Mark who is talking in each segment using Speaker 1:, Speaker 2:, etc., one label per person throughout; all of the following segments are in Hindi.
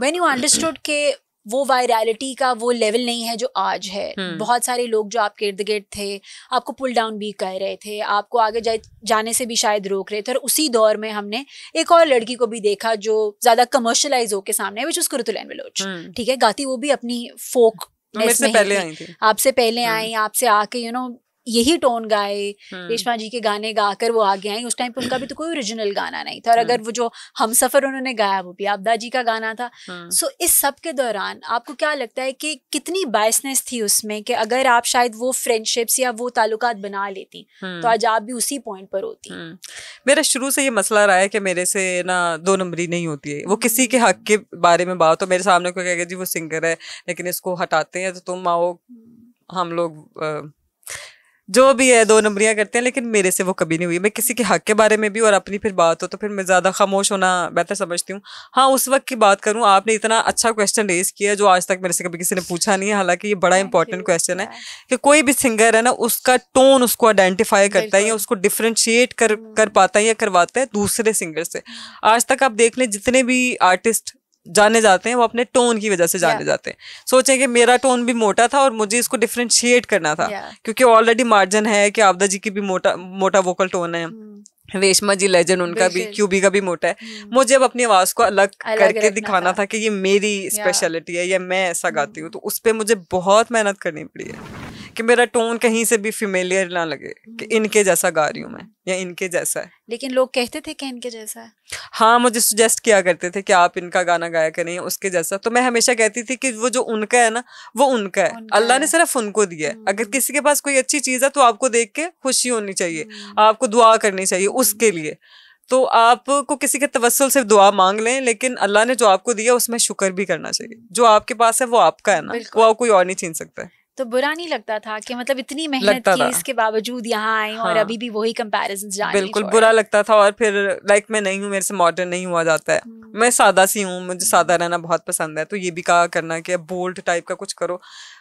Speaker 1: वेन यू अंडरस्टूड के वो वायरलिटी का वो लेवल नहीं है जो आज है hmm. बहुत सारे लोग जो आपके इर्द गिर्द थे आपको पुल डाउन भी कह रहे थे आपको आगे जा, जाने से भी शायद रोक रहे थे और उसी दौर में हमने एक और लड़की को भी देखा जो ज्यादा कमर्शलाइज होके सामने विच उसको कुरुतुलैन बलोच ठीक है गाती वो भी अपनी फोक आपसे पहले आई आपसे पहले आई आपसे आके यू नो यही टोन गाए हम्म। रेशमा जी के गाने गाकर वो आगे आई उस टाइम पे उनका भी तो कोई ओरिजिनल गाना नहीं था और हम्म। अगर वो जो हम सफर उन्होंने गाया वो भी आपदा जी का गाना था सो हम्म। so, इस सब के दौरान आपको क्या लगता है कि कितनी बायसनेस थी उसमें कि अगर आप शायद वो फ्रेंडशिप्स या वो ताल्लुक बना लेती तो आज आप भी उसी पॉइंट पर होती
Speaker 2: मेरा शुरू से ये मसला रहा है कि मेरे से ना दो नंबरी नहीं होती है वो किसी के हक के बारे में बात हो तो मेरे सामने कोई कहेगा जी वो सिंगर है लेकिन इसको हटाते हैं तो तुम आओ हम लोग जो भी है दो नंबरियां करते हैं लेकिन मेरे से वो कभी नहीं हुई मैं किसी के हक के बारे में भी और अपनी फिर बात हो तो फिर मैं ज़्यादा खामोश होना बेहतर तो समझती हूँ हाँ उस वक्त की बात करूँ आपने इतना अच्छा क्वेश्चन रेज किया जो आज तक मेरे से कभी किसी ने पूछा नहीं है हालांकि ये बड़ा इंपॉर्टेंट क्वेश्चन है कि कोई भी सिंगर है ना उसका टोन उसको आइडेंटिफाई करता है या उसको डिफ्रेंशिएट कर कर हम्म। पाता है या करवाता है दूसरे सिंगर से हम्म। आज तक आप देख लें जितने भी आर्टिस्ट जाने जाते हैं वो अपने टोन की वजह से जाने yeah. जाते हैं सोचें कि मेरा टोन भी मोटा था और मुझे इसको डिफ्रेंशिएट करना था yeah. क्योंकि ऑलरेडी मार्जिन है कि आपदा जी की भी मोटा मोटा वोकल टोन है hmm. रेशमा जी लेजेंड उनका भी क्यूबी का भी मोटा है hmm. मुझे अब अपनी आवाज को अलग, अलग करके दिखाना था।, था कि ये मेरी स्पेशलिटी है या मैं ऐसा गाती हूँ hmm. तो उस पर मुझे बहुत मेहनत करनी पड़ी है कि मेरा टोन कहीं से भी फीमेलियर ना लगे कि hmm. इनके जैसा गा रही हूँ मैं या इनके जैसा है
Speaker 1: लेकिन लोग कहते थे कि इनके जैसा है
Speaker 2: हाँ मुझे सुजेस्ट किया करते थे कि आप इनका गाना गाया करें उसके जैसा तो मैं हमेशा कहती थी कि वो जो उनका है ना वो उनका है अल्लाह ने सिर्फ उनको दिया है अगर hmm. किसी के पास कोई अच्छी चीज़ है तो आपको देख के खुशी होनी चाहिए hmm. आपको दुआ करनी चाहिए उसके लिए तो आपको किसी के तवसल से दुआ मांग लें लेकिन अल्लाह ने जो आपको दिया उसमें शुक्र भी करना चाहिए जो आपके पास है वो आपका है ना वो कोई और नहीं छीन सकता है
Speaker 1: तो बुरा नहीं लगता था कि मतलब इतनी मेहनत की इसके बावजूद यहाँ आए हाँ। और अभी भी वही कंपैरिजन बिल्कुल
Speaker 2: बुरा लगता था और फिर लाइक मैं नहीं हूँ मेरे से मॉडर्न नहीं हुआ जाता है हम्म। मैं सादा सी हूँ मुझे सादा रहना बहुत पसंद है तो ये भी कहा करना कि बोल्ड टाइप का कुछ करो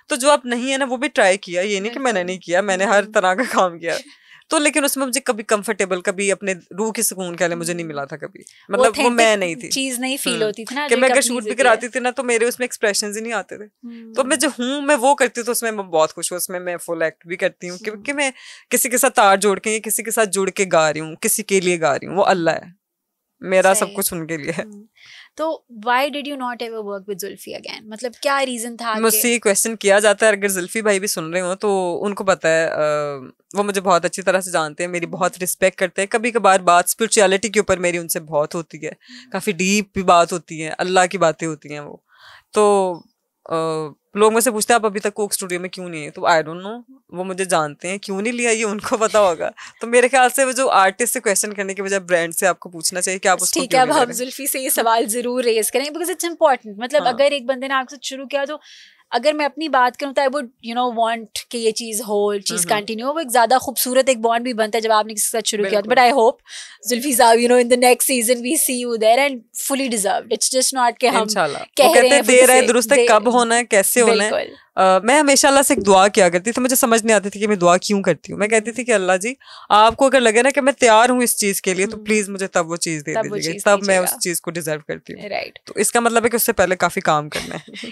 Speaker 2: तो जो आप नहीं है ना वो भी ट्राई किया ये नहीं कि मैंने नहीं किया मैंने हर हम्म। तरह का काम किया तो लेकिन उसमें मुझे कभी कंफर्टेबल कभी अपने रूह के सुकून के लिए मुझे नहीं मिला था कभी मतलब वो, वो मैं नहीं थी चीज नहीं फील हम्म। होती थी ना कि मैं अगर शूट भी कराती थी ना तो मेरे उसमें एक्सप्रेशन ही नहीं आते थे तो हम्म। मैं जो हूँ मैं वो करती हूँ तो उसमें मैं बहुत खुश हूँ उसमें मैं फुल एक्ट भी करती हूँ क्योंकि हम्म। मैं किसी के साथ तार जोड़ के किसी के साथ जुड़ के गा रही हूँ किसी के लिए गा रही हूँ वो अल्लाह है मेरा सब कुछ उनके लिए है हम्म।
Speaker 1: तो why did you not ever work with Julfi again मतलब क्या रीजन था मुझसे ये
Speaker 2: क्वेश्चन किया जाता है अगर जुल्फी भाई भी सुन रहे हो तो उनको पता है वो मुझे बहुत अच्छी तरह से जानते हैं मेरी हम्म। बहुत रिस्पेक्ट करते हैं कभी कभार बात स्पिरिचुअलिटी के ऊपर मेरी उनसे बहुत होती है हम्म। काफ़ी डीप भी बात होती है अल्लाह की बातें होती हैं वो तो आ, लोग मुझसे पूछते हैं आप अभी तक कोक स्टूडियो में क्यों नहीं है तो आई डोंट नो वो मुझे जानते हैं क्यों नहीं लिया ये उनको पता होगा तो मेरे ख्याल से वो जो आर्टिस्ट से क्वेश्चन करने के बजाय ब्रांड से आपको पूछना चाहिए कि आप उसको ठीक है अब हम
Speaker 1: जुल्फी से ये सवाल जरूर रेज करेंगे बिकॉज इट्स इंपॉर्टेंट मतलब हाँ. अगर एक बंदे ने आपसे शुरू किया तो अगर मैं अपनी बात करूँ तो I would you know want कि ये चीज़ हो चीज़ कंटिन्यू हो वो एक ज़्यादा खूबसूरत एक बॉन्ड भी बनता है जब आपने किसी के साथ शुरू किया बट आई होप जुल्फी साहब you know in the next season we see you there and fully deserve it's just not के हम कह रहे हैं देर है दुरुस्त है
Speaker 2: कब होना है कैसे होना है Uh, मैं हमेशा अल्लाह से एक दुआ किया करती थी मुझे समझ नहीं आती थी कि मैं दुआ क्यों करती हूँ मैं कहती थी कि अल्लाह जी आपको अगर लगे ना कि मैं तैयार हूँ इस चीज़ के लिए तो हम्म। प्लीज़ मुझे तब वो चीज़ दे दीजिए तब, दे दे दे तब मैं उस चीज़ को डिजर्व करती हूँ right. तो इसका मतलब है कि उससे पहले काफ़ी काम करना है